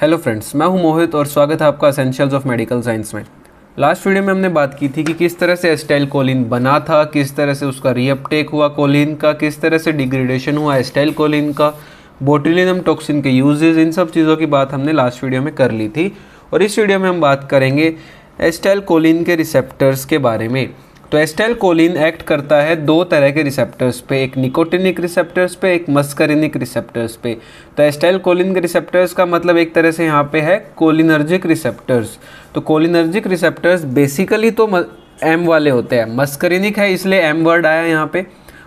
hello friends मैं हूं मोहित और स्वागत है आपका असेंशियल्स ऑफ मेडिकल साइंस में लास्ट वीडियो में हमने बात की थी कि किस तरह से एस्टाइल कोलिन बना था किस तरह से उसका रीअपटेक हुआ कोलिन का किस तरह से डिग्रेडेशन हुआ एस्टाइल कोलिन का बोटिलिनम टॉक्सिन के यूजेज इन सब चीज़ों की बात हमने लास्ट वीडियो में कर ली थी और इस वीडियो में हम बात करेंगे एस्टाइल कोलिन के रिसेप्टर्स के बारे में तो एस्टेल कोलिन एक्ट करता है दो तरह के रिसेप्टर्स पे एक निकोटिनिक रिसेप्टर्स पे एक मस्करिनिक रिसेप्टर्स पे तो एस्टेल कोलिन के रिसेप्टर्स का मतलब एक तरह से यहाँ पे है कोलिनर्जिक रिसेप्टर्स तो कोलिनर्जिक रिसेप्टर्स बेसिकली तो एम वाले होते हैं मस्करिनिक है इसलिए एम वर्ड आया यहाँ पे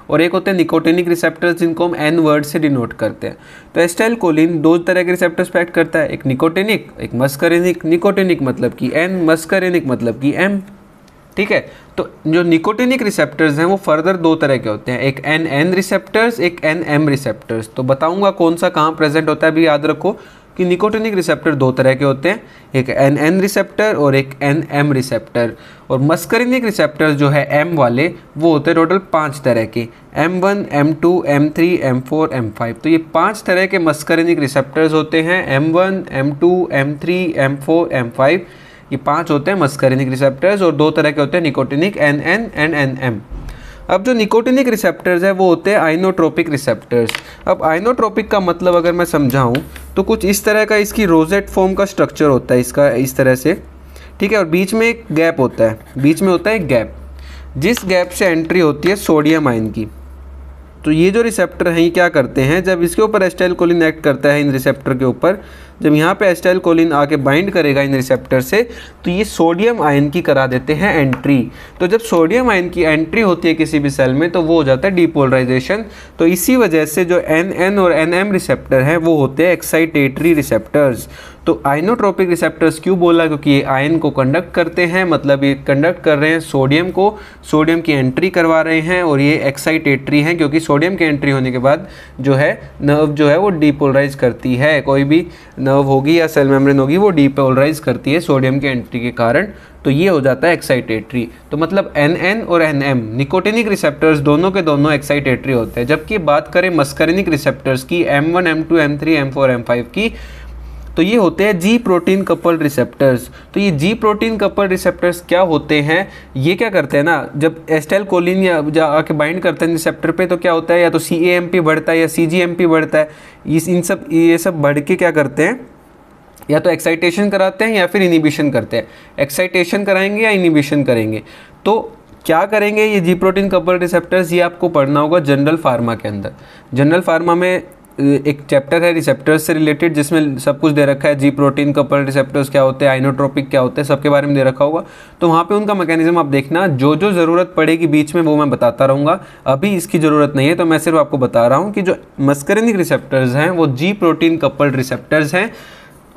और एक होते हैं निकोटेनिक रिसेप्टर्स जिनको हम एन वर्ड से डिनोट करते हैं तो एस्टाइल कोलिन दो तरह के रिसेप्टर्स पे एक्ट करता है एक निकोटेनिक एक मस्करिनिक निकोटेनिक मतलब कि एन मस्करिनिक मतलब कि एम ठीक है तो जो निकोटिनिक रिसेप्टर्स हैं वो फर्दर दो तरह के होते हैं एक एन एन रिसेप्टर्स एक एन एम रिसेप्टर्स तो बताऊंगा कौन सा कहाँ प्रेजेंट होता है अभी याद रखो कि निकोटिनिक रिसेप्टर दो तरह के होते हैं एक एन एन रिसेप्टर और एक एन एम रिसेप्टर और मस्करिनिक रिसेप्टर जो है एम वाले वो होते हैं टोटल पाँच तरह के M one M two M three M four M five तो ये पाँच तरह के मस्करिनिक रिसेप्टर्स होते हैं M one M two M three M four M five कि पांच होते हैं मस्करिनिक रिसेप्टर्स और दो तरह के होते हैं nicotinic N N and N M अब जो निकोटिनिक रिसेप्टर्स है वो होते हैं आइनोट्रोपिक रिसेप्टर्स अब आइनोट्रोपिक का मतलब अगर मैं समझाऊँ तो कुछ इस तरह का इसकी रोजेट फॉर्म का स्ट्रक्चर होता है इसका इस तरह से ठीक है और बीच में एक गैप होता है बीच में होता है एक गैप जिस गैप से एंट्री होती है सोडियम आयन की तो ये जो रिसेप्टर हैं ये क्या करते हैं जब इसके ऊपर एस्टाइल कोलिन एक्ट करता है इन रिसेप्टर के ऊपर जब यहाँ पे एस्टाइल कोलिन आके बाइंड करेगा इन रिसेप्टर से तो ये सोडियम आयन की करा देते हैं एंट्री तो जब सोडियम आयन की एंट्री होती है किसी भी सेल में तो वो हो जाता है डिपोलराइजेशन तो इसी वजह से जो एन एन और एन एम रिसेप्टर हैं वो होते हैं एक्साइटेटरी रिसेप्टर्स तो आइनोट्रोपिक रिसेप्टर्स क्यों बोला क्योंकि ये आयन को कंडक्ट करते हैं मतलब ये कंडक्ट कर रहे हैं सोडियम को सोडियम की एंट्री करवा रहे हैं और ये एक्साइटेटरी हैं क्योंकि सोडियम की एंट्री होने के बाद जो है नर्व जो है वो डीपोलराइज करती है कोई भी नर्व होगी या सेल मेम्ब्रेन होगी वो डीपोलराइज करती है सोडियम की एंट्री के कारण तो ये हो जाता है एक्साइटेटरी तो मतलब एन एन और एन एम निकोटिनिक रिसेप्टर्स दोनों के दोनों एक्साइटेटरी होते हैं जबकि बात करें मस्करिनिक रिसेप्टर्स की M one M two M three M four M five की तो ये होते हैं जी प्रोटीन कपल रिसेप्टर्स तो ये जी प्रोटीन कपल रिसेप्टर्स क्या होते हैं ये क्या करते हैं ना जब एस्टेल कोलिन या आके बाइंड करते हैं रिसेप्टर पे तो क्या होता है या तो सी ए एम पी बढ़ता है या सी जी एम पी बढ़ता है इस इन सब ये सब बढ़ के क्या करते हैं या तो एक्साइटेशन कराते हैं या फिर इनिबिशन करते हैं एक्साइटेशन कराएंगे या इनिबिशन करेंगे तो क्या करेंगे ये जी प्रोटीन कपल रिसेप्टर्स ये आपको पढ़ना होगा जनरल फार्मा के अंदर जनरल फार्मा में एक चैप्टर है रिसेप्टर्स से रिलेटेड जिसमें सब कुछ दे रखा है जी प्रोटीन कपल रिसेप्टर्स क्या होते हैं आइनोट्रोपिक क्या होते हैं सबके बारे में दे रखा होगा तो वहाँ पे उनका मैकेनिज्म आप देखना जो जो ज़रूरत पड़ेगी बीच में वो मैं बताता रहूँगा अभी इसकी ज़रूरत नहीं है तो मैं सिर्फ आपको बता रहा हूँ कि जो मस्करिनिक रिसेप्टर्स हैं वो जी प्रोटीन कपल रिसेप्टर्स हैं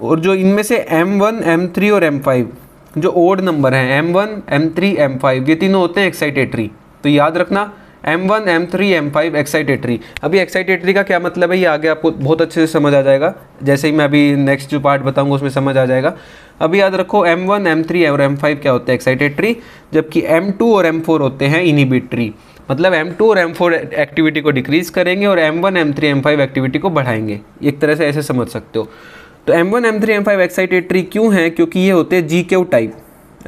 और जो इनमें से एम वन एम थ्री और एम फाइव जो ओड नंबर हैं M one M three M five ये तीनों होते हैं एक्साइटेटरी तो याद रखना M1, M3, M5 एक्साइटेटरी अभी एक्साइटेटरी का क्या मतलब है ये आगे आपको बहुत अच्छे से समझ आ जाएगा जैसे ही मैं अभी नेक्स्ट जो पार्ट बताऊंगा उसमें समझ आ जाएगा अभी याद रखो M1, M3 और M5 क्या होते हैं एक्साइटेटरी जबकि M2 और M4 होते हैं इनिबिटरी मतलब M2 और M4 एक्टिविटी को डिक्रीज़ करेंगे और M1, M3, M5 एक्टिविटी को बढ़ाएंगे एक तरह से ऐसे समझ सकते हो तो M1, M3, M5 एक्साइटेटरी क्यों है क्योंकि ये होते हैं जी टाइप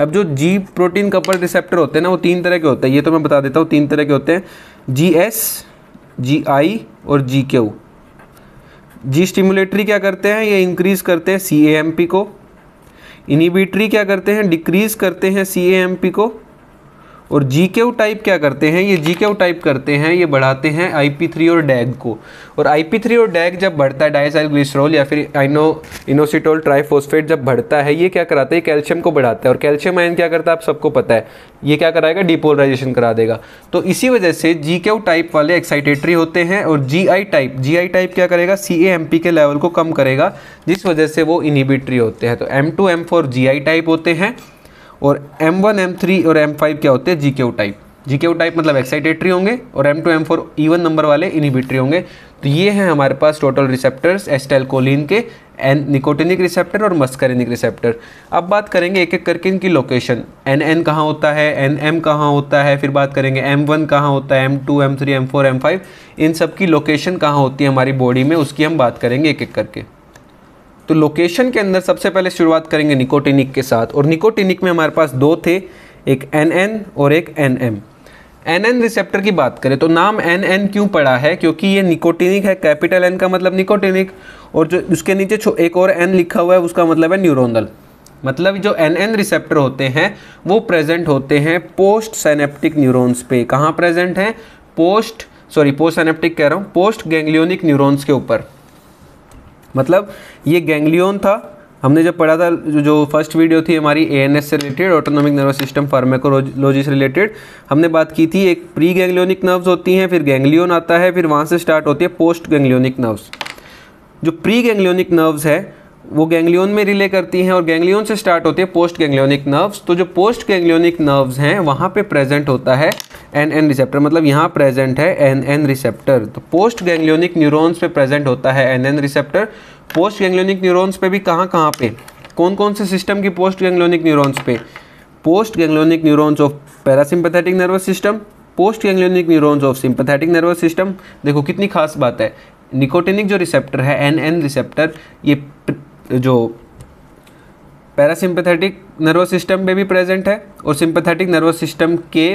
अब जो जी प्रोटीन कपल रिसेप्टर होते हैं ना वो तीन तरह के होते हैं ये तो मैं बता देता हूँ तीन तरह के होते हैं जी एस जी आई और जी क्यू जी स्टिमुलेटरी क्या करते हैं ये इंक्रीज़ करते हैं सी ए एम पी को इनिबिटरी क्या करते हैं डिक्रीज़ करते हैं सी ए एम पी को और जी टाइप क्या करते हैं ये जी टाइप करते हैं ये बढ़ाते हैं आई थ्री और डैग को और आई थ्री और डैग जब बढ़ता है डाइसाइल ग्लिसरॉल या फिर आइनो इनोसिटोल ट्राइफोस्फेट जब बढ़ता है ये क्या कराता है कैल्शियम को बढ़ाता है और कैल्शियम आयन क्या करता है आप सबको पता है ये क्या कराएगा डिपोलराइजेशन करा देगा तो इसी वजह से जी टाइप वाले एक्साइटेटरी होते हैं और जी टाइप जी टाइप क्या करेगा सी के लेवल को कम करेगा जिस वजह से वो इनिबिटरी होते हैं तो M two M four G type होते हैं और एम वन एम थ्री और एम फाइव क्या होते हैं G Q type G Q type मतलब एक्साइटेटरी होंगे और M two M four even number वाले इनिबिटरी होंगे तो ये हैं हमारे पास टोटल रिसेप्टर्स एस्टेलकोलिन के एन निकोटिनिक रिसेप्टर और मस्करिनिक रिसेप्टर अब बात करेंगे एक एक करके इनकी लोकेशन एन एन कहाँ होता है एन एम कहाँ होता है फिर बात करेंगे एम वन कहाँ होता है M two M three M four M five इन सब की लोकेशन कहाँ होती है हमारी बॉडी में उसकी हम बात करेंगे एक एक करके तो लोकेशन के अंदर सबसे पहले शुरुआत करेंगे निकोटिनिक के साथ और निकोटिनिक में हमारे पास दो थे एक एन एन और एक N M N N receptor की बात करें तो नाम एन एन क्यों पड़ा है क्योंकि ये निकोटिनिक है कैपिटल एन का मतलब निकोटिनिक और जो उसके नीचे एक और एन लिखा हुआ है उसका मतलब है न्यूरोनल मतलब जो एन एन रिसेप्टर होते हैं वो प्रेजेंट होते हैं पोस्ट सैनेप्टिक न्यूरॉन्स पे कहाँ प्रेजेंट हैं पोस्ट सॉरी पोस्ट सैनेप्टिक कह रहा हूँ पोस्ट गैंग्लियोनिक न्यूरॉन्स के ऊपर मतलब ये गैंगलियन था हमने जब पढ़ा था जो फर्स्ट वीडियो थी हमारी ए एन एस से related autonomic nervous system pharmacology से रिलेटेड हमने बात की थी एक प्री गैंगलियोनिक नर्व्स होती हैं फिर गैंगलियन आता है फिर वहाँ से स्टार्ट होती है पोस्ट गैंगलियोनिक नर्व्स जो प्री गैंगलियोनिक नर्व्स है वो गैंग्लियन में रिले करती हैं और गैंगलियन से स्टार्ट होती है पोस्ट गैंग्लियोनिक नर्व्स तो जो पोस्ट गैंग्लियोनिक नर्व्स हैं वहाँ पे प्रेजेंट होता है एन एन रिसेप्टर मतलब यहाँ प्रेजेंट है एन एन रिसेप्टर तो पोस्ट गैंग्लियोनिक न्यूरॉन्स पे प्रेजेंट होता है N N receptor post ganglionic neurons पे भी कहाँ कहाँ पे कौन कौन से सिस्टम की पोस्ट गैंग्लियोनिक न्यूरोन्स पे post ganglionic neurons of parasympathetic nervous system post ganglionic neurons of sympathetic nervous system देखो कितनी खास बात है निकोटिनिक जो रिसेप्टर है एन एन रिसेप्टर ये जो पैरासिम्पथेटिक नर्वस सिस्टम में भी प्रेजेंट है और सिंपथेटिक नर्वस सिस्टम के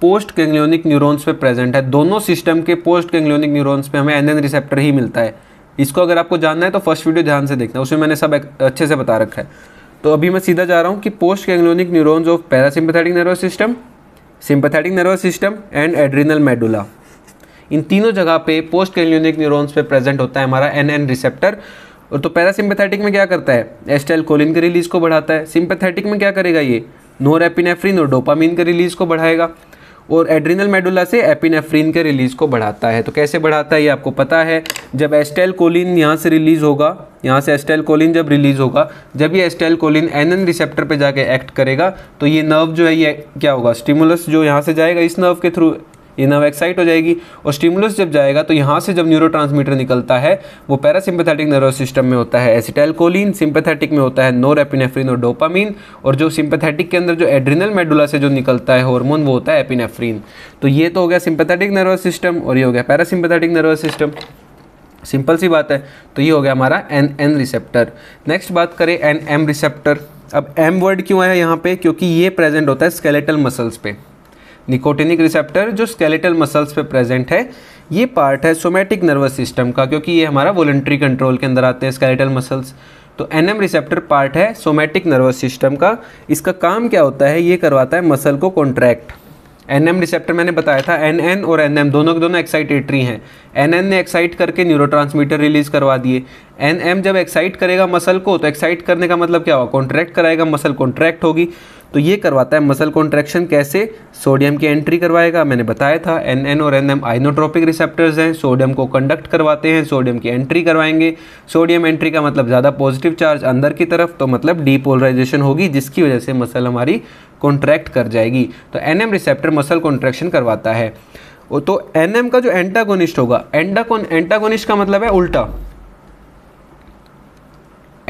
पोस्ट कैंग्लियोनिक न्यूरॉन्स पे प्रेजेंट है दोनों सिस्टम के पोस्ट कैंग्लियोनिक न्यूरॉन्स पे हमें एनएन रिसेप्टर ही मिलता है इसको अगर आपको जानना है तो फर्स्ट वीडियो ध्यान से देखना उसमें मैंने सब अच्छे से बता रखा है तो अभी मैं सीधा जा रहा हूँ कि post ganglionic neurons of parasympathetic nervous system sympathetic nervous system and adrenal medulla इन तीनों जगह पे पोस्ट गैंग्लियोनिक न्यूरॉन्स पे प्रेजेंट होता है हमारा एन एन रिसेप्टर और तो पैरासिम्पैथेटिक में क्या करता है एस्टाइल कोलिन के रिलीज को बढ़ाता है सिंपैथेटिक में क्या करेगा ये नोरेपिनेफ्रिन और डोपामिन के रिलीज को बढ़ाएगा और एड्रिनल मेडुला से एपिनेफ्रीन के रिलीज को बढ़ाता है तो कैसे बढ़ाता है ये आपको पता है जब एस्टाइल कोलिन यहाँ से रिलीज होगा यहाँ से एस्टाइल कोलिन जब रिलीज होगा जब ये एस्टाइल कोलिन एन रिसेप्टर पर जाके एक्ट करेगा तो ये नर्व जो है ये क्या होगा स्टिमुलस जो यहाँ से जाएगा इस नर्व के थ्रू ये नर्व एक्साइट हो जाएगी और स्टिमुलस जब जाएगा तो यहाँ से जब न्यूरो निकलता है वो पैरासिम्पथेटिक नर्वस सिस्टम में होता है एसिटेलकोलिन सिंपथेटिक में होता है नोरेपिनेफ्रिन और डोपामीन और जो सिंपथेटिक के अंदर जो एड्रिनल मेडुला से जो निकलता है हॉर्मोन वो होता है एपिनेफ्रीन तो ये तो हो गया सिंपथेटिक नर्वस सिस्टम और ये हो गया पैरासिम्पथेटिक नर्वस सिस्टम सिंपल सी बात है तो ये हो गया हमारा एन एन रिसेप्टर नेक्स्ट बात करें एन एम रिसेप्टर अब एम वर्ड क्यों आया यहाँ पे क्योंकि ये प्रेजेंट होता है स्केलेटल मसल्स पे निकोटिनिक रिसेप्टर जो स्केलेटल मसल्स पे प्रेजेंट है ये पार्ट है सोमेटिक नर्वस सिस्टम का क्योंकि ये हमारा वॉलेंट्री कंट्रोल के अंदर आते हैं स्केलेटल मसल्स तो एम रिसेप्टर पार्ट है सोमेटिक नर्वस सिस्टम का इसका काम क्या होता है ये करवाता है मसल को कॉन्ट्रैक्ट एम रिसेप्टर मैंने बताया था एन एन और एन एम दोनों के दोनों एक्साइटेटरी हैं एन एन ने एक्साइट करके न्यूरोट्रांसमीटर रिलीज करवा दिए एन एम जब एक्साइट करेगा मसल को तो एक्साइट करने का मतलब क्या होगा कॉन्ट्रैक्ट कराएगा मसल कॉन्ट्रैक्ट होगी तो ये करवाता है मसल कॉन्ट्रैक्शन कैसे सोडियम की एंट्री करवाएगा मैंने बताया था एन एन और एन एम आइनोट्रोपिक रिसेप्टर्स हैं सोडियम को कंडक्ट करवाते हैं सोडियम की एंट्री करवाएंगे सोडियम एंट्री का मतलब ज़्यादा पॉजिटिव चार्ज अंदर की तरफ तो मतलब डीपोलराइजेशन होगी जिसकी वजह से मसल हमारी कॉन्ट्रैक्ट कर जाएगी तो N M receptor muscle contraction करवाता है तो एन एम का जो एंटागोनिस्ट होगा एंटागोनिस्ट का मतलब है उल्टा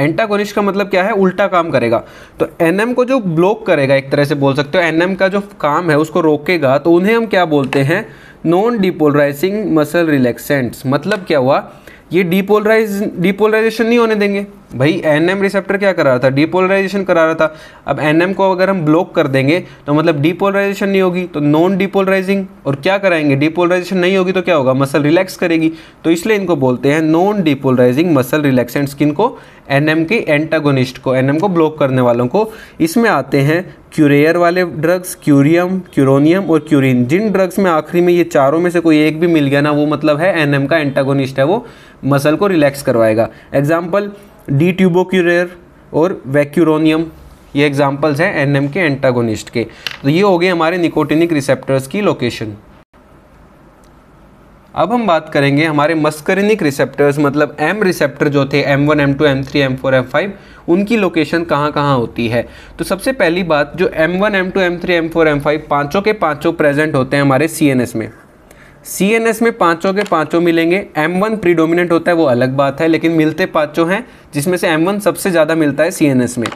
एंटागोनिस्ट का मतलब क्या है उल्टा काम करेगा तो एन को जो ब्लॉक करेगा एक तरह से बोल सकते हो एन का जो काम है उसको रोकेगा तो उन्हें हम क्या बोलते हैं नॉन डिपोलराइजिंग मसल रिलैक्सेंट्स मतलब क्या हुआ ये डिपोलराइज डिपोलराइजेशन नहीं होने देंगे भाई एन एम रिसेप्टर क्या करा रहा था डिपोलराइजेशन करा रहा था अब एन एम को अगर हम ब्लॉक कर देंगे तो मतलब डिपोलराइजेशन नहीं होगी तो नॉन डिपोलराइजिंग और क्या कराएंगे डिपोलराइजेशन नहीं होगी तो क्या होगा मसल रिलैक्स करेगी तो इसलिए इनको बोलते हैं नॉन डिपोलराइजिंग मसल रिलैक्सेंट स्किन को एन एम के एंटागोनिस्ट को एन एम को ब्लॉक करने वालों को इसमें आते हैं क्यूरेयर वाले ड्रग्स क्यूरियम क्यूरोनियम और क्यूरिन जिन ड्रग्स में आखिरी में ये चारों में से कोई एक भी मिल गया ना वो मतलब है एन एम का एंटागोनिस्ट है वो मसल को रिलैक्स करवाएगा एग्जाम्पल डी ट्यूबोक्यूरेयर और वैक्यूरोनियम ये एग्जाम्पल्स हैं एन के एंटागोनिस्ट के तो ये हो गए हमारे निकोटिनिक रिसेप्टर्स की लोकेशन अब हम बात करेंगे हमारे मस्करिनिक रिसेप्टर्स मतलब एम रिसेप्टर जो थे M one M two M three M four M five उनकी लोकेशन कहाँ कहाँ होती है तो सबसे पहली बात जो M one M two M three M four M five पाँचों के पाँचों प्रेजेंट होते हैं हमारे सी एन एस में सी एन एस में पाँचों के पाँचों मिलेंगे एम वन प्रीडोमिनेंट होता है वो अलग बात है लेकिन मिलते पाँचों हैं जिसमें से एम वन सबसे ज़्यादा मिलता है सी एन एस में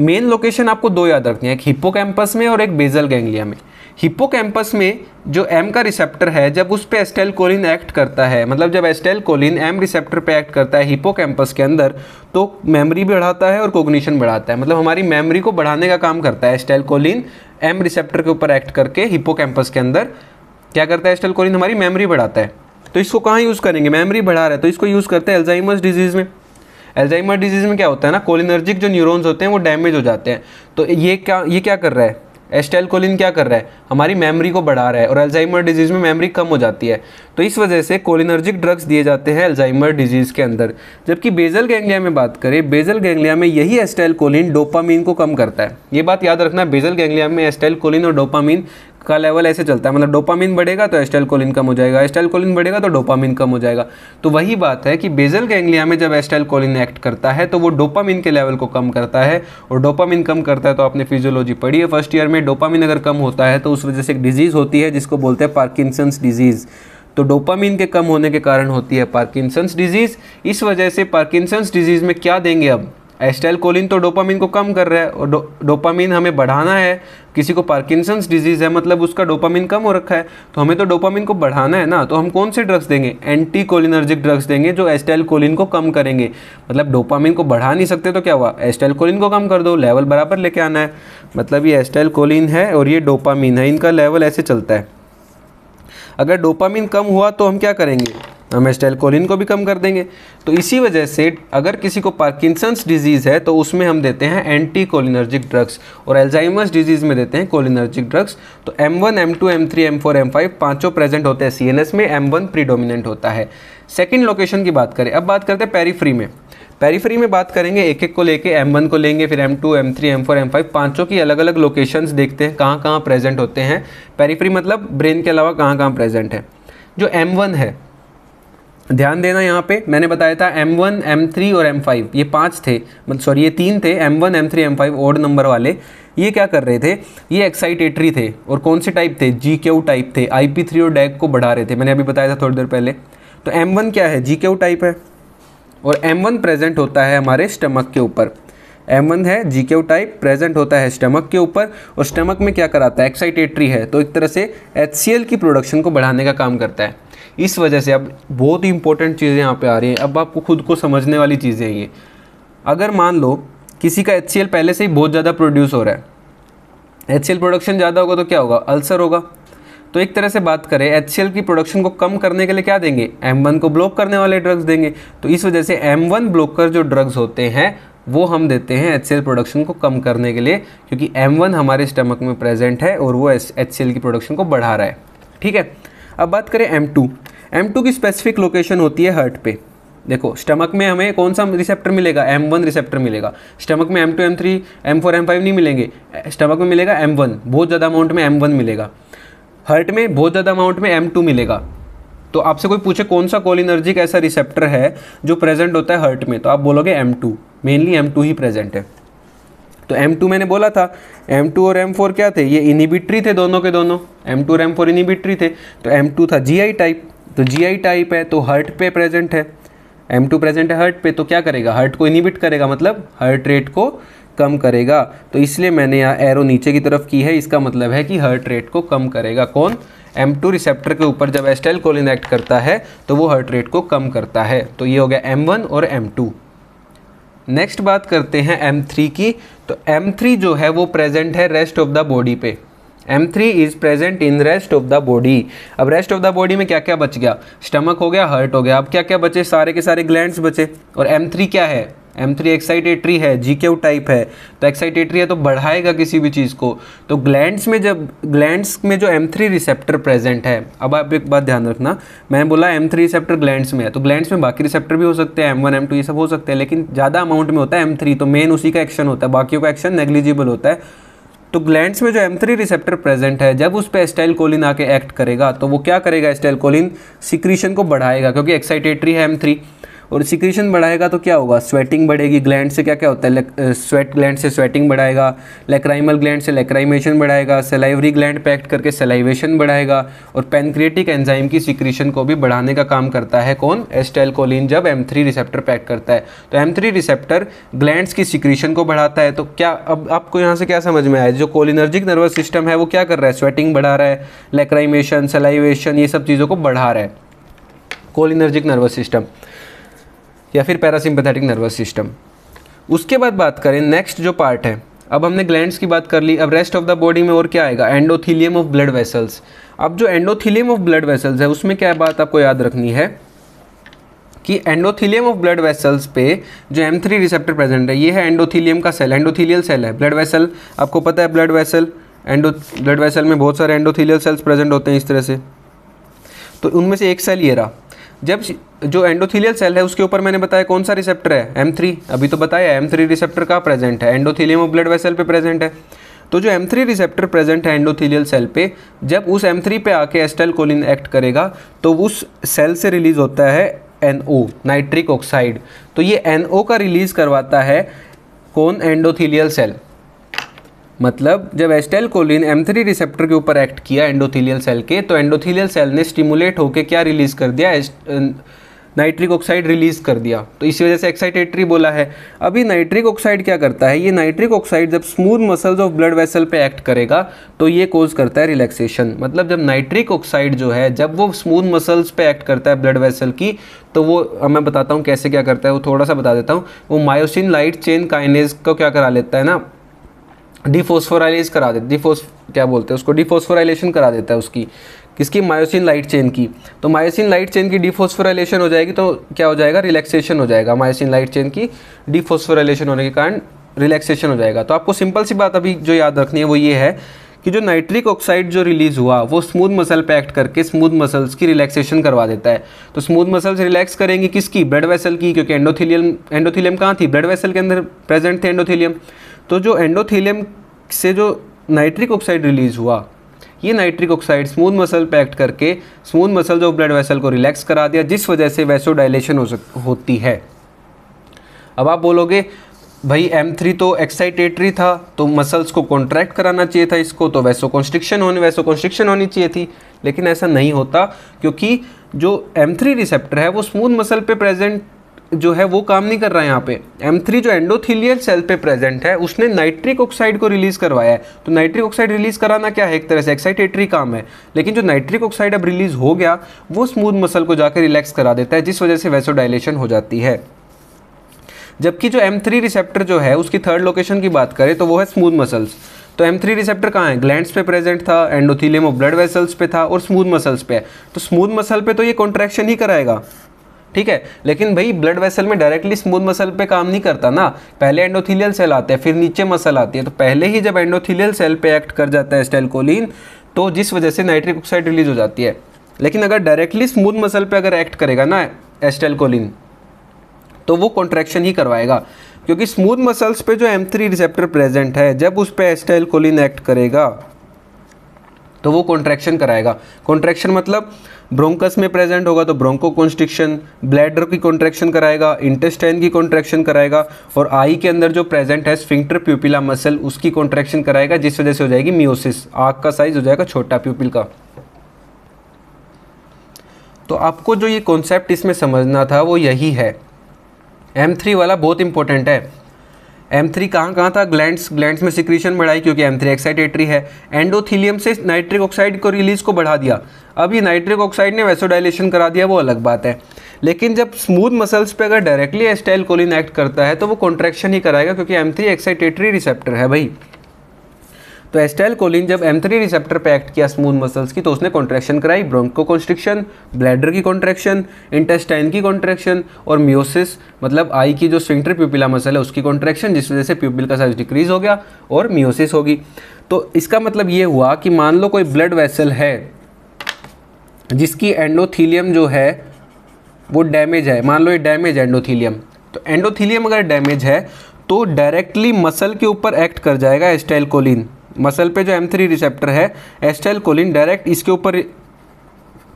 मेन लोकेशन आपको दो याद रखनी है एक हिप्पो कैंपस में और एक बेजल गैंग्लिया में हिप्पो कैंपस में जो एम का रिसेप्टर है जब उस पर एस्टेल कोलिन एक्ट करता है मतलब जब एस्टेल कोलिन एम रिसेप्टर पे एक्ट करता है हिप्पो कैंपस के अंदर तो मेमोरी बढ़ाता है और कोग्निशन बढ़ाता है मतलब हमारी मेमोरी को बढ़ाने का काम करता है एस्टेल कोलिन एम रिसेप्टर के ऊपर एक्ट करके हिप्पो कैंपस के अंदर क्या करता है एस्टलकोलिन हमारी मेमोरी बढ़ाता है तो इसको कहाँ यूज़ करेंगे मेमोरी बढ़ा रहा है तो इसको यूज़ करते हैं एल्जाइमस डिजीज़ में एल्जाइमर डिजीज़ में क्या होता है ना कोलिनर्जिक जो न्यूरोन्स होते हैं वो डैमेज हो जाते हैं तो ये क्या ये क्या कर रहा है एस्टेल कोलिन क्या कर रहा है हमारी मेमोरी को बढ़ा रहा है और एल्जाइमर डिजीज़ में मेमोरी कम हो जाती है तो इस वजह से कोलिनर्जिक ड्रग्स दिए जाते हैं एल्जाइमर डिजीज़ के अंदर जबकि बेजल गैंग्लिया में बात करें बेजल गैंग्लिया में यही एस्टेल कोलिन डोपामीन को कम करता है ये बात याद रखना बेजल गैंग्लिया में एस्टेल कोलिन और डोपामीन का लेवल ऐसे चलता है मतलब डोपामिन बढ़ेगा तो एस्टाइल कोलिन कम हो जाएगा एस्टाइल कोलिन बढ़ेगा तो डोपामिन कम हो जाएगा तो वही बात है कि बेजल गैंग्लिया में जब एस्टाइल कोलिन एक्ट करता है तो वो डोपामिन के लेवल को कम करता है और डोपामिन कम करता है तो आपने फिजियोलॉजी पढ़ी है फर्स्ट ईयर में डोपामिन अगर कम होता है तो उस वजह से एक डिजीज़ होती है जिसको बोलते हैं पार्किसंस डिजीज़ तो डोपामिन के कम होने के कारण होती है पार्किसंस डिजीज़ इस वजह से पार्किसंस डिजीज़ में क्या देंगे अब एस्टाइल कोलिन तो डोपामिन को कम कर रहा है और डो, डोपामिन हमें बढ़ाना है किसी को पार्किंसंस डिजीज़ है मतलब उसका डोपामिन कम हो रखा है तो हमें तो डोपामिन को बढ़ाना है ना तो हम कौन से ड्रग्स देंगे एंटी कोलिनर्जिक ड्रग्स देंगे जो एस्टाइल कोलिन को कम करेंगे मतलब डोपामिन को बढ़ा नहीं सकते तो क्या हुआ एस्टाइल कोलिन को कम कर दो लेवल बराबर लेके आना है मतलब ये एस्टाइल कोलिन है और ये डोपामिन है इनका लेवल ऐसे चलता है अगर डोपामिन कम हुआ तो हम क्या करेंगे हम एस्टेलकोलिन को भी कम कर देंगे तो इसी वजह से अगर किसी को पार्किंसंस डिजीज़ है तो उसमें हम देते हैं एंटी कोलिनर्जिक ड्रग्स और एल्जाइमस डिजीज़ में देते हैं कोलिनर्जिक ड्रग्स तो M one M two M three M four M five पाँचों प्रेजेंट होते हैं सी एन एस में एम वन प्रीडोमिनेंट होता है सेकेंड लोकेशन की बात करें अब बात करते हैं पेरीफ्री में पेरीफ्री में बात करेंगे एक एक को लेके M1 को लेंगे फिर M2, M3, M4, M5 पांचों की अलग अलग लोकेशंस देखते हैं कहाँ कहाँ प्रेजेंट होते हैं पेरीफ्री मतलब ब्रेन के अलावा कहाँ कहाँ प्रेजेंट है जो M1 है ध्यान देना यहाँ पे मैंने बताया था M1, M3 और M5 ये पांच थे मतलब सॉरी ये तीन थे M1, M3, M5 odd number वाले ये क्या कर रहे थे ये एक्साइटेटरी थे और कौन से टाइप थे जी टाइप थे आई और डैग e को बढ़ा रहे थे मैंने अभी बताया था थोड़ी देर पहले तो M1 क्या है जी टाइप है और M1 प्रेजेंट होता है हमारे स्टमक के ऊपर M1 है जी टाइप प्रेजेंट होता है स्टमक के ऊपर और स्टमक में क्या कराता है एक्साइटेटरी है तो एक तरह से एच की प्रोडक्शन को बढ़ाने का काम करता है इस वजह से अब बहुत ही इंपॉर्टेंट चीज़ें यहाँ पे आ रही हैं अब आपको खुद को समझने वाली चीज़ें ये अगर मान लो किसी का एच पहले से ही बहुत ज़्यादा प्रोड्यूस हो रहा है एच प्रोडक्शन ज़्यादा होगा तो क्या होगा अल्सर होगा तो एक तरह से बात करें एच की प्रोडक्शन को कम करने के लिए क्या देंगे एम को ब्लॉक करने वाले ड्रग्स देंगे तो इस वजह से एम ब्लॉकर जो ड्रग्स होते हैं वो हम देते हैं एच प्रोडक्शन को कम करने के लिए क्योंकि एम हमारे स्टमक में प्रेजेंट है और वो एच की प्रोडक्शन को बढ़ा रहा है ठीक है अब बात करें एम टू एम टू की स्पेसिफिक लोकेशन होती है हर्ट पे देखो स्टमक में हमें कौन सा रिसेप्टर मिलेगा एम वन रिसेप्टर मिलेगा स्टमक में M two M three M four M five नहीं मिलेंगे स्टमक में मिलेगा एम वन बहुत ज़्यादा अमाउंट में एम वन मिलेगा हर्ट में बहुत ज़्यादा अमाउंट में एम टू मिलेगा तो आपसे कोई पूछे कौन सा कोलिनर्जिक ऐसा रिसेप्टर है जो प्रेजेंट होता है हर्ट में तो आप बोलोगे M two mainly M two ही प्रेजेंट है तो M2 मैंने बोला था M2 और M4 क्या थे ये इनिबिट्री थे दोनों के दोनों M2 और M4 इनिबिट्री थे तो M2 था GI टाइप तो GI टाइप है तो हर्ट पे प्रेजेंट है M2 प्रेजेंट है हर्ट पे तो क्या करेगा हर्ट को इनिबिट करेगा मतलब हर्ट रेट को कम करेगा तो इसलिए मैंने यहाँ एरो नीचे की तरफ की है इसका मतलब है कि हर्ट रेट को कम करेगा कौन M2 रिसेप्टर के ऊपर जब एस्टेल कोलिन एक्ट करता है तो वो हर्ट रेट को कम करता है तो ये हो गया M1 और M2 नेक्स्ट बात करते हैं M3 की तो M3 जो है वो प्रेजेंट है रेस्ट ऑफ द बॉडी पे M3 is present in rest of the body अब रेस्ट ऑफ द बॉडी में क्या क्या बच गया स्टमक हो गया हर्ट हो गया अब क्या क्या बचे सारे के सारे ग्लैंड्स बचे और M3 क्या है एम थ्री एक्साइटेटरी है जी क्यू टाइप है तो एक्साइटेटरी है तो बढ़ाएगा किसी भी चीज़ को तो ग्लैंड्स में जब ग्लैंड्स में जो एम थ्री रिसेप्टर प्रेजेंट है अब आप एक बात ध्यान रखना मैंने बोला एम थ्री रिसेप्टर ग्लैंड्स में है तो ग्लैंड्स में बाकी रिसेप्टर भी हो सकते हैं एम वन एम टू ये सब हो सकते हैं लेकिन ज़्यादा अमाउंट में होता है एम थ्री तो मेन उसी का एक्शन होता है बाकियों का एक्शन नेग्लिजिबल होता है तो ग्लैंड्स में जो एम थ्री रिसेप्टर प्रेजेंट है जब उस पर एस्टाइल कोलिन आके एक्ट करेगा तो वो क्या करेगा एस्टाइल कोलिन सिक्रीशन को बढ़ाएगा क्योंकि एक्साइटेटरी है एम थ्री और सكريشن বাড়ায়ega তো কি হবে সোয়েটিং বাড়েগি গ্ল্যান্ডে সে কি কি হোতা হ সোয়েট গ্ল্যান্ডে সে সোয়েটিং বাড়ায়ega লেক্রাইমাল গ্ল্যান্ডে সে লেক্রাইমেশন বাড়ায়ega স্লাইভারে গ্ল্যান্ডে পেক্ট করকে স্লাইওয়েশন বাড়ায়ega অর প্যানক্রিয়েটিক এনজাইম কি সিক্রিশন কো ভি বাড়ানে কা কাম করতা হ কোন অ্যাস্টাইলকোলিন জব এম3 রিসেপ্টর পেক্ট করতা হ তো এম3 রিসেপ্টর গ্ল্যান্ডেস কি সিক্রিশন কো বাড়াতা হ তো কি আব আপকো ইয়াহান সে ক্যায়া سمجھ মে আয়া যে জো কোলিনার্জিক নার্ভাস সিস্টেম হে ও ক্যায়া কর রাহা হ সোয়েটিং বাড়া রা হ লেক্রাইমেশন স্লাইওয়েশন ইয়ে সব চিজো কো বাড়া রা হ কোলিনার্জিক নার্ভাস সিস্টেম या फिर पैरासिम्पथेटिक नर्वस सिस्टम उसके बाद बात करें नेक्स्ट जो पार्ट है अब हमने ग्लैंड्स की बात कर ली अब रेस्ट ऑफ द बॉडी में और क्या आएगा एंडोथीलियम ऑफ ब्लड वेसल्स अब जो एंडोथीलियम ऑफ ब्लड वेसल्स है उसमें क्या बात आपको याद रखनी है कि एंडोथीलियम ऑफ ब्लड वेसल्स पे जो एम थ्री रिसेप्टर प्रेजेंट है ये है एंडोथीलियम का सेल एंडोथीलियल सेल है ब्लड वेसल आपको पता है blood vessel endo blood vessel में बहुत सारे एंडोथीलियल सेल्स प्रेजेंट होते हैं इस तरह से तो उनमें से एक सेल ये रहा जब जो एंडोथीलियल सेल है उसके ऊपर मैंने बताया कौन सा रिसेप्टर है एम थ्री अभी तो बताया एम थ्री रिसेप्टर का प्रेजेंट है एंडोथीलियम और ब्लड वेसल पे प्रेजेंट है तो जो एम थ्री रिसेप्टर प्रेजेंट है एंडोथीलियल सेल पे जब उस एम थ्री पे आके एस्टेल कोलिन एक्ट करेगा तो उस सेल से रिलीज होता है ओ नाइट्रिक ऑक्साइड तो ये ओ का रिलीज़ करवाता है कौन एंडोथीलियल सेल मतलब जब acetylcholine M three receptor के ऊपर एक्ट किया एंडोथीलियल सेल के तो एंडोथीलियल सेल ने स्टिमुलेट होकर क्या रिलीज़ कर दिया नाइट्रिक ऑक्साइड रिलीज़ कर दिया तो इसी वजह से एक्साइटेटरी बोला है अभी नाइट्रिक ऑक्साइड क्या करता है ये नाइट्रिक ऑक्साइड जब smooth muscles of blood vessel पे एक्ट करेगा तो ये कोज करता है रिलैक्सेशन मतलब जब नाइट्रिक ऑक्साइड जो है जब वो स्मूथ मसल्स पे एक्ट करता है ब्लड वेसल की तो वो मैं बताता हूँ कैसे क्या करता है वो थोड़ा सा बता देता हूँ वो मायोसिन लाइट चेन काइनेज को क्या करा लेता है ना डिफोस्फोराइलेज करा देते डिफोस क्या बोलते हैं उसको डिफोस्फोराइलेशन करा देता है उसकी किसकी मायोसिन लाइट चेन की तो मायोसिन लाइट चेन की डिफोस्फोराइलेशन हो जाएगी तो क्या हो जाएगा रिलैक्सेशन हो जाएगा मायोसिन लाइट चेन की डिफोस्फोराइलेशन होने के कारण रिलैक्सेशन हो जाएगा तो आपको सिंपल सी बात अभी जो याद रखनी है वो ये है कि जो नाइट्रिक ऑक्साइड जो रिलीज़ हुआ वो स्मूथ मसल पैक्ट एक्ट करके स्मूथ मसल्स की रिलैक्सेशन करवा देता है तो स्मूथ मसल्स रिलैक्स करेंगी किसकी ब्लड वेसल की क्योंकि एंडोथिलियम एंडोथिलियम कहाँ थी ब्लड वेसल के अंदर प्रेजेंट थे एंडोथीलियम तो जो एंडोथीलियम से जो नाइट्रिक ऑक्साइड रिलीज हुआ ये नाइट्रिक ऑक्साइड स्मूथ मसल पैक्ट एक्ट करके स्मूथ मसल जो ब्लड वेसल को रिलैक्स करा दिया जिस वजह से वैसो डायलेशन हो सक होती है अब आप बोलोगे भाई M3 तो एक्साइटेटरी था तो मसल्स को कॉन्ट्रैक्ट कराना चाहिए था इसको तो वैसो कॉन्स्ट्रिक्शन होने वैसो कॉन्स्ट्रिक्शन होनी चाहिए थी लेकिन ऐसा नहीं होता क्योंकि जो M3 रिसेप्टर है वो स्मूथ मसल पे प्रेजेंट जो है वो काम नहीं कर रहा है यहाँ पे M3 जो एंडोथिलियल सेल पे प्रेजेंट है उसने नाइट्रिक ऑक्साइड को रिलीज़ करवाया है तो नाइट्रिक ऑक्साइड रिलीज़ कराना क्या है एक तरह से एक्साइटेटरी काम है लेकिन जो नाइट्रिक ऑक्साइड अब रिलीज़ हो गया वो स्मूथ मसल को जाकर रिलैक्स करा देता है जिस वजह से वैसोडाइलेशन हो जाती है जबकि जो थ्री रिसेप्टर जो है उसकी थर्ड लोकेशन की बात करें तो वो है स्मूथ मसल्स तो M3 रिसेप्टर कहाँ है ग्लैंड्स पे प्रेजेंट था एंडोथीलियम और ब्लड वेसल्स पे था और स्मूथ मसल्स पे है तो स्मूथ मसल पे तो ये कॉन्ट्रैक्शन ही कराएगा ठीक है लेकिन भाई ब्लड वेसल में डायरेक्टली स्मूथ मसल पे काम नहीं करता ना पहले एंडोथीलियल सेल आते हैं फिर नीचे मसल आती है तो पहले ही जब एंडोथीलियल सेल पे एक्ट कर जाता है स्टेलकोलिन तो जिस वजह से नाइट्रिक ऑक्साइड रिलीज हो जाती है लेकिन अगर डायरेक्टली स्मूथ मसल पर अगर एक्ट करेगा ना एस्टेलकोलिन तो वो कॉन्ट्रैक्शन ही करवाएगा क्योंकि स्मूथ मसल्स पे जो एम थ्री रिसेप्टर प्रेजेंट है जब उस पर एस्टेलकोलिन एक्ट करेगा तो वो कॉन्ट्रैक्शन कराएगा कॉन्ट्रैक्शन मतलब ब्रोंकस में प्रेजेंट होगा तो ब्रोंको कॉन्स्ट्रिक्शन ब्लैडर की कॉन्ट्रैक्शन कराएगा इंटेस्टाइन की कॉन्ट्रैक्शन कराएगा और आई के अंदर जो प्रेजेंट है स्फिंक्टर प्यूपिला मसल उसकी कॉन्ट्रैक्शन कराएगा जिस वजह से हो जाएगी मियोसिस आँख का साइज हो जाएगा छोटा प्यूपिल का तो आपको जो ये कॉन्सेप्ट इसमें समझना था वो यही है एम थ्री वाला बहुत इंपॉर्टेंट है एम थ्री कहाँ कहाँ था ग्लैंड्स ग्लैंड्स में सिक्रीशन बढ़ाई क्योंकि एम थ्री एक्साइटेटरी है एंडोथीलियम से नाइट्रिक ऑक्साइड को रिलीज को बढ़ा दिया अब ये नाइट्रिक ऑक्साइड ने वैसोडाइलेशन करा दिया वो अलग बात है लेकिन जब स्मूथ मसल्स पे अगर डायरेक्टली एस्टाइल कोलिन एक्ट करता है तो वो कॉन्ट्रैक्शन ही कराएगा क्योंकि एम थ्री एक्साइटेटरी रिसेप्टर है भाई तो एस्टाइल कोलिन जब एम थ्री रिसेप्टर पे एक्ट किया स्मूथ मसल्स की तो उसने कॉन्ट्रेक्शन कराई ब्रोंको कॉन्स्ट्रिक्शन ब्लैडर की कॉन्ट्रेक्शन इंटेस्टाइन की कॉन्ट्रेक्शन और म्योसिस मतलब आई की जो स्विंटर प्यूपिला मसल है उसकी कॉन्ट्रेक्शन जिस वजह से प्यूपिल का साइज डिक्रीज हो गया और म्योसिस होगी तो इसका मतलब ये हुआ कि मान लो कोई ब्लड वेसल है जिसकी एंडोथीलियम जो है वो डैमेज है मान लो ये डैमेज एंडोथीलियम तो एंडोथीलियम अगर डैमेज है तो डायरेक्टली मसल के ऊपर एक्ट कर जाएगा एस्टाइल कोलिन मसल पे जो एम थ्री रिसेप्टर है एस्टाइल कोलिन डायरेक्ट इसके ऊपर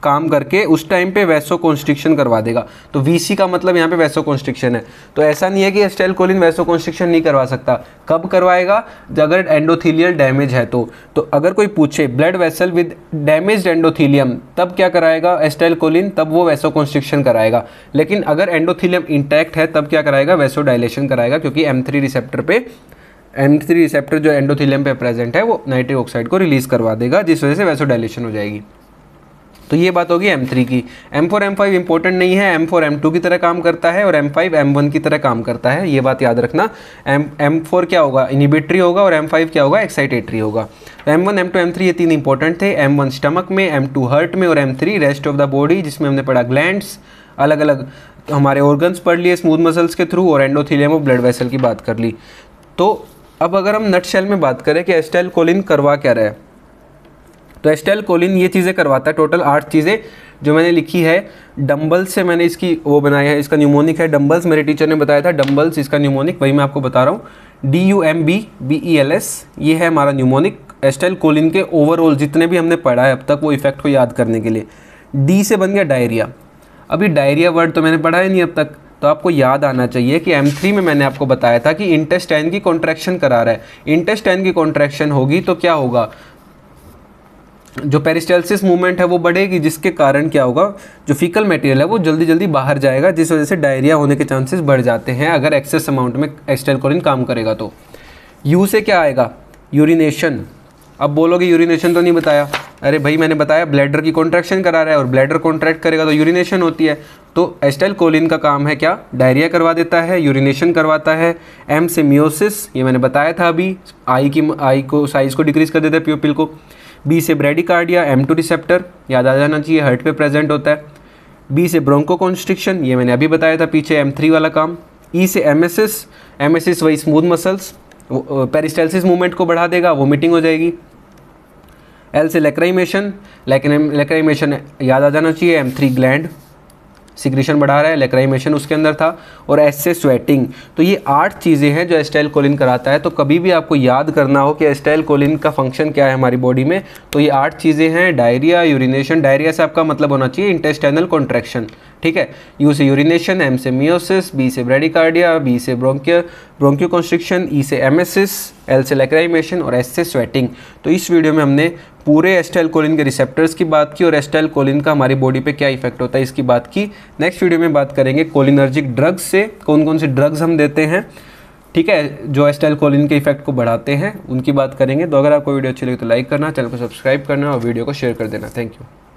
काम करके उस टाइम पे वैसो कॉन्स्ट्रिक्शन करवा देगा तो वीसी का मतलब यहाँ पे वैसो कॉन्स्ट्रिक्शन है तो ऐसा नहीं है कि एस्टेल कोलिन वैसो कॉन्स्ट्रिक्शन नहीं करवा सकता कब करवाएगा अगर एंडोथीलियल डैमेज है तो तो अगर कोई पूछे blood vessel with damage endothelium तब क्या कराएगा एस्टेल कोलिन तब वो वैसो कॉन्स्ट्रिक्शन कराएगा लेकिन अगर एंडोथीलियम इंटैक्ट है तब क्या कराएगा वैसो डायलेशन कराएगा क्योंकि एम रिसेप्टर पर एम थ्री रिसेप्टर जो एंडोथीलियम पे प्रेजेंट है वो नाइट्रिक ऑक्साइड को रिलीज़ करवा देगा जिस वजह से वैसो डायलेशन हो जाएगी तो ये बात होगी M3 की M4 M5 इंपॉर्टेंट नहीं है M4 M2 की तरह काम करता है और M5 M1 की तरह काम करता है ये बात याद रखना M M4 क्या होगा इनिबिट्री होगा और M5 क्या होगा एक्साइटेटरी होगा तो M1 M2 M3 ये तीन इंपॉर्टेंट थे M1 स्टमक में M2 हर्ट में और M3 rest of the body जिसमें हमने पढ़ा ग्लैंड्स अलग अलग हमारे ऑर्गन्स पढ़ लिए स्मूथ मसल्स के थ्रू और एंडोथीलियम और ब्लड वेसल की बात कर ली तो अब अगर हम नट शेल में बात करें कि एस्टाइल कोलिन करवा क्या रहा है तो एस्टाइल कोलिन ये चीज़ें करवाता है टोटल आठ चीज़ें जो मैंने लिखी है डम्बल्स से मैंने इसकी वो बनाया है इसका न्यूमोनिक है डम्बल्स मेरे टीचर ने बताया था डम्बल्स इसका न्यूमोनिक वही मैं आपको बता रहा हूँ D U M B B E L S ये है हमारा न्यूमोनिक एस्टाइल कोलिन के ओवरऑल जितने भी हमने पढ़ा है अब तक वो इफेक्ट को याद करने के लिए डी से बन गया डायरिया अभी डायरिया वर्ड तो मैंने पढ़ा ही नहीं अब तक तो आपको याद आना चाहिए कि एम थ्री में मैंने आपको बताया था कि इंटेस्टाइन की कॉन्ट्रैक्शन करा रहा है इंटेस्टाइन की कॉन्ट्रैक्शन होगी तो क्या होगा जो पेरिस्टेलिस मूवमेंट है वो बढ़ेगी जिसके कारण क्या होगा जो फीकल मटेरियल है वो जल्दी जल्दी बाहर जाएगा जिस वजह से डायरिया होने के चांसेस बढ़ जाते हैं अगर एक्सेस अमाउंट में कोरिन काम करेगा तो यू से क्या आएगा यूरिनेशन अब बोलोगे यूरिनेशन तो नहीं बताया अरे भाई मैंने बताया ब्लैडर की कॉन्ट्रैक्शन करा रहा है और ब्लैडर कॉन्ट्रैक्ट करेगा तो यूरिनेशन होती है तो एस्टाइल कोलिन का काम है क्या डायरिया करवा देता है यूरिनेशन करवाता है एम सेमियोसिस ये मैंने बताया था अभी आई की आई को साइज़ को डिक्रीज कर देता है प्यूपिल को बी से ब्रेडिकार्डिया एम टू रिसेप्टर याद आ जाना चाहिए हर्ट पर प्रेजेंट होता है बी से ब्रोंको कॉन्स्ट्रिक्शन ये मैंने अभी बताया था पीछे एम थ्री वाला काम ई e से एम एम एस एस वही स्मूथ मसल्स पेरिस्टाइलिस मूवमेंट को बढ़ा देगा वो मीटिंग हो जाएगी एल से लेक्राइमेशन लेक्राइमेशन याद आ जाना चाहिए एम थ्री ग्लैंड सिक्रेशन बढ़ा रहा है लेक्राइमेशन उसके अंदर था और एस से स्वेटिंग तो ये आठ चीज़ें हैं जो एस्टाइल कोलिन कराता है तो कभी भी आपको याद करना हो कि एस्टाइल कोलिन का फंक्शन क्या है हमारी बॉडी में तो ये आठ चीज़ें हैं डायरिया यूरिनेशन डायरिया से आपका मतलब होना चाहिए इंटेस्टाइनल कॉन्ट्रैक्शन ठीक है यू से यूरिनेशन एम से मियोसिस बी से ब्रेडिकार्डिया बी से ब्रोंक्य ब्रोंक्यू कॉन्स्ट्रिक्शन ई से एमएसिस एल से लेक्राइमेशन और एस से स्वेटिंग तो इस वीडियो में हमने पूरे एस्टाइल कोलिन के रिसेप्टर्स की बात की और एस्टाइल कोलिन का हमारी बॉडी पे क्या इफेक्ट होता है इसकी बात की नेक्स्ट वीडियो में बात करेंगे कोलिनर्जिक ड्रग्स से कौन कौन से ड्रग्स हम देते हैं ठीक है जो एस्टाइल कोलिन के इफेक्ट को बढ़ाते हैं उनकी बात करेंगे तो अगर आपको वीडियो अच्छी लगी तो लाइक करना चैनल को सब्सक्राइब करना और वीडियो को शेयर कर देना थैंक यू